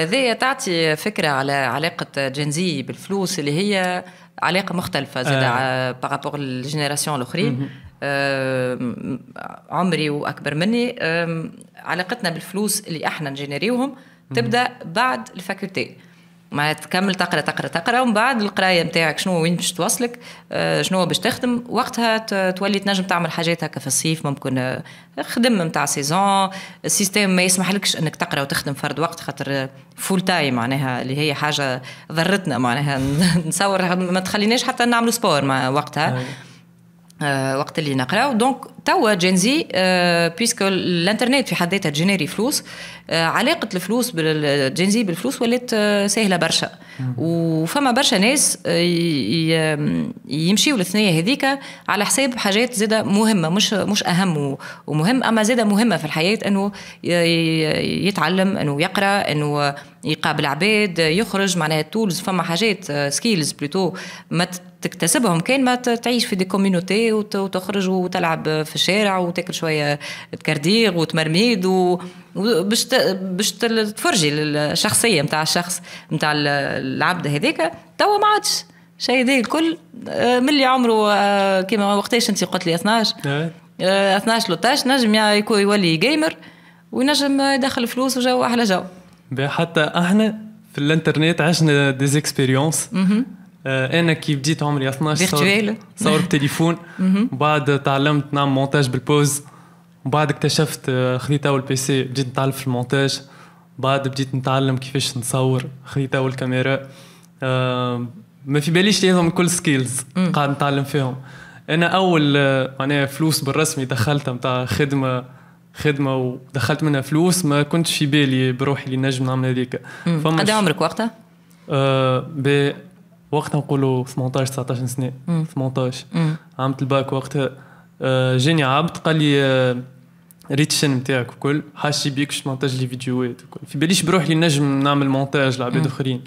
هذه تعطي فكرة على علاقة جنزي بالفلوس اللي هي علاقة مختلفة زاد آه. بارابور للجينيراسيون الأخرين آه، عمري وأكبر مني علاقتنا بالفلوس اللي احنا نجنريوهم تبدا بعد الفاكولتي معناها تكمل تقرا تقرا تقرا ومن بعد القرايه نتاعك شنو وين باش توصلك آه، شنو باش تخدم وقتها تولي تنجم تعمل حاجات هكا في الصيف ممكن آه، خدم نتاع سيزون السيستم ما يسمحلكش انك تقرا وتخدم فرد وقت خاطر فول تايم معناها اللي هي حاجه ضرتنا معناها نصور ما تخليناش حتى نعملوا سبور مع وقتها آه، وقت اللي نقراو دونك توا جينزي بيسكو آه، الانترنت في حد ذاتها جينيري فلوس آه، علاقه الفلوس بالجينزي بالفلوس ولات آه، سهله برشا وفما برشا ناس يمشيوا الثنية هذيك على حساب حاجات زاده مهمه مش مش اهم ومهم اما زاده مهمه في الحياه انه يتعلم انه يقرا انه يقابل عباد يخرج معناها تولز فما حاجات سكيلز بلوتو ما تكتسبهم كان ما تعيش في دي كوميونيتي وتخرج وتلعب في الشارع وتاكل شويه تكرديغ وتمرميد و... باش باش تفرجي الشخصيه نتاع الشخص نتاع العبد هذاك توا ما عادش شيء هذا الكل آه، من اللي عمره آه، كيما وقتاش انت قلت لي 12 12 13 نجم يولي جيمر وينجم آه، يدخل فلوس وجو احلى جو حتى احنا في الانترنت عشنا اكسبيريونس آه، انا كي بديت عمري 12 فيرتوال صورت تليفون بعد تعلمت نعمل مونتاج بالبوز بعد اكتشفت آه، خذيت اول بي سي بديت نتعلم في المونتاج بعد بديت نتعلم كيفاش نصور خذيت اول كاميرا آه، ما في باليش لازم كل سكيلز قاعد نتعلم فيهم انا اول معناها فلوس بالرسمي دخلتها نتاع خدمه خدمه ودخلت منها فلوس ما كنتش في بالي بروحي اللي نجم نعمل هذيك قد عمرك وقتها؟ آه ب وقتها نقولوا 18 19 سنه 18 عملت الباك وقتها آه، جاني عبد قال لي آه، ريت الشن نتاعك وكل حاشي بيك باش مونتاج لي فيديوهات وكل في باليش بروح لي نجم نعمل مونتاج لعباد اخرين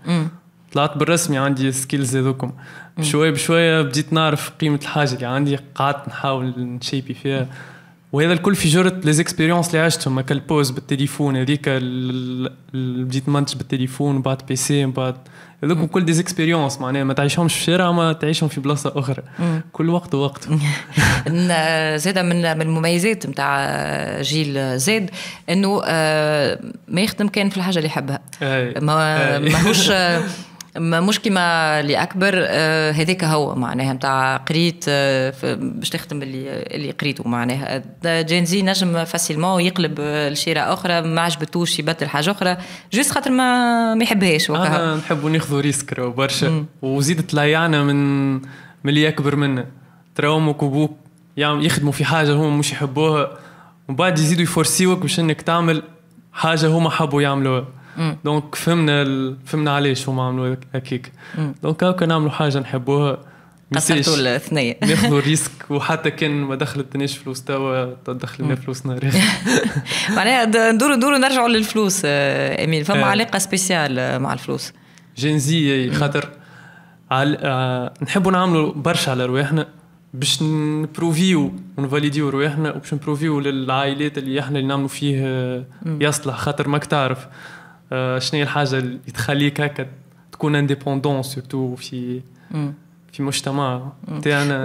طلعت بالرسمي عندي سكيلز هذوكم بشويه بشويه بديت نعرف قيمه الحاجه اللي عندي قعدت نحاول نشيبي فيها وهذا الكل في جرة زيكسبيريونس اللي عشتهم هكا البوز بالتليفون هذيك بديت منتج بالتليفون بعد بي سي بعد هذوك كل زيكسبيريونس معناها ما تعيشهمش في الشارع ما تعيشهم في بلاصه اخرى كل وقت ووقت زاده من من المميزات نتاع جيل زاد انه آه، ما يخدم كان في الحاجه اللي يحبها ماهوش مش كيما اللي اكبر آه، هذاك هو معناها نتاع قريت آه، باش تخدم اللي اللي قريته معناها جينزي نجم فاسيلمون يقلب آه، لشيرة اخرى ما عجبتوش يبدل حاجه اخرى جوست خاطر ما ما يحبهاش وقتها آه نحبوا ناخذوا ريسك برشا وزيد لايانا من من اللي اكبر منا ترى امك يعني يخدموا في حاجه هم مش يحبوها ومن بعد يزيدوا يفورسيوك باش انك تعمل حاجه هما حبوا يعملوها دونك فهمنا ال... فهمنا علاش هما عملوا هكيك دونك هكا نعملوا حاجه نحبوها قصرتوا الاثنين ناخذوا ريسك وحتى كان ما دخلتناش فلوس توا دخلنا فلوس فلوسنا معناها ندوروا ندوروا نرجعوا للفلوس امين آه، فما آه. علاقه سبيسيال آه، مع الفلوس جينزي خاطر عل... نحبوا نعملوا برشا على رواحنا باش نبروفيو ونفاليديو رواحنا وباش نبروفيو للعائلات اللي احنا اللي نعملوا فيه يصلح خاطر ماك تعرف Euh, شنو هي الحاجه اللي تخليك هكا تكون انديبوندون سورتو في في مجتمع تاعنا